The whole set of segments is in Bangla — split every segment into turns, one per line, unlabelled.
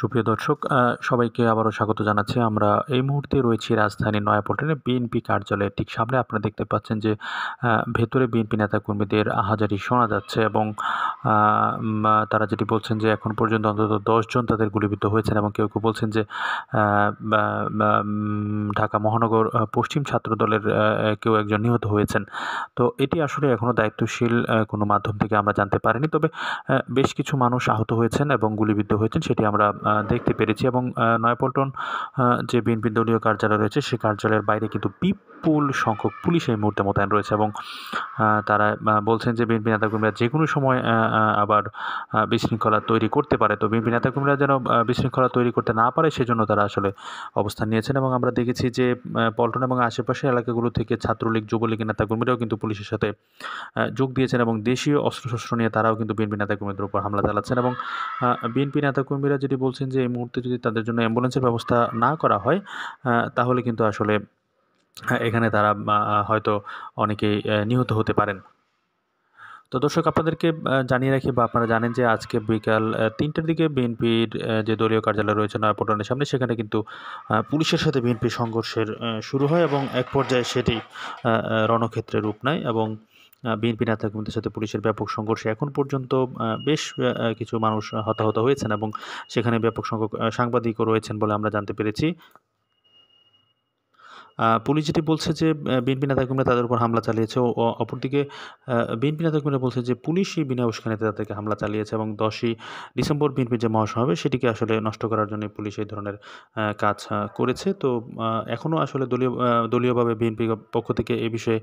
সুপ্রিয় দর্শক সবাইকে আবারও স্বাগত জানাচ্ছি আমরা এই মুহূর্তে রয়েছি রাজধানীর নয়াপল্টনে বিএনপি কার্যালয়ের ঠিক সামনে আপনারা দেখতে পাচ্ছেন যে ভেতরে বিএনপি নেতাকর্মীদের আহাজারি শোনা যাচ্ছে এবং তারা যেটি বলছেন যে এখন পর্যন্ত অন্তত দশজন তাদের গুলিবিদ্ধ হয়েছেন এবং কেউ কেউ বলছেন যে ঢাকা মহানগর পশ্চিম ছাত্র দলের কেউ একজন নিহত হয়েছেন তো এটি আসলে এখনও দায়িত্বশীল কোনো মাধ্যম থেকে আমরা জানতে পারিনি তবে বেশ কিছু মানুষ আহত হয়েছেন এবং গুলিবিদ্ধ হয়েছেন সেটি আমরা দেখতে পেরেছি এবং নয়পল্টন যে বিএনপি দলীয় কার্যালয় রয়েছে সেই কার্যালয়ের বাইরে কিন্তু বিপুল সংখ্যক পুলিশ এই মুহূর্তে মোতায়েন রয়েছে এবং তারা বলছেন যে বিএনপি নেতাকর্মীরা যে কোনো সময় আবার বিশৃঙ্খলা তৈরি করতে পারে তো বিএনপি নেতাকর্মীরা যেন বিশৃঙ্খলা তৈরি করতে না পারে সেজন্য তারা আসলে অবস্থান নিয়েছেন এবং আমরা দেখেছি যে পল্টন এবং আশেপাশের এলাকাগুলো থেকে ছাত্রলীগ যুবলীগের নেতাকর্মীরাও কিন্তু পুলিশের সাথে যোগ দিয়েছেন এবং দেশীয় অস্ত্রশস্ত্র নিয়ে তারাও কিন্তু বিএনপি নেতাকর্মীদের উপর হামলা চালাচ্ছেন এবং বিএনপি নেতাকর্মীরা যেটি বলছে বলছেন যে এই মুহূর্তে যদি তাদের জন্য অ্যাম্বুলেন্সের ব্যবস্থা না করা হয় তাহলে কিন্তু আসলে এখানে তারা হয়তো অনেকেই নিহত হতে পারেন তো দর্শক আপনাদেরকে জানিয়ে রাখি বা আপনারা জানেন যে আজকে বিকাল তিনটের দিকে বিএনপির যে দলীয় কার্যালয় রয়েছে নয়াপটনের সামনে সেখানে কিন্তু পুলিশের সাথে বিএনপি সংঘর্ষের শুরু হয় এবং এক পর্যায়ে সেটি রণক্ষেত্রে রূপ নেয় এবং বিএনপি নেতা কর্মীদের সাথে পুলিশের ব্যাপক সংঘর্ষে এখন পর্যন্ত বেশ কিছু মানুষ হতাহত হয়েছেন এবং সেখানে ব্যাপক সংখ্যক সাংবাদিকও রয়েছেন বলে আমরা জানতে পেরেছি পুলিশ যেটি বলছে যে বিএনপি নেতাকর্মীরা তাদের উপর হামলা চালিয়েছে ও অপরদিকে বিএনপি নেতাকর্মীরা বলছে যে পুলিশই বিনা উস্কানি তাদেরকে হামলা চালিয়েছে এবং দশই ডিসেম্বর বিএনপির যে মহাসমাবেশ সেটিকে আসলে নষ্ট করার জন্য পুলিশ এই ধরনের কাজ করেছে তো এখনও আসলে দলীয় দলীয়ভাবে বিএনপির পক্ষ থেকে এ বিষয়ে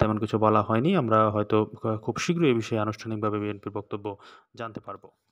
তেমন কিছু বলা হয়নি আমরা হয়তো খুব শীঘ্রই এ বিষয়ে আনুষ্ঠানিকভাবে বিএনপির বক্তব্য জানতে পারবো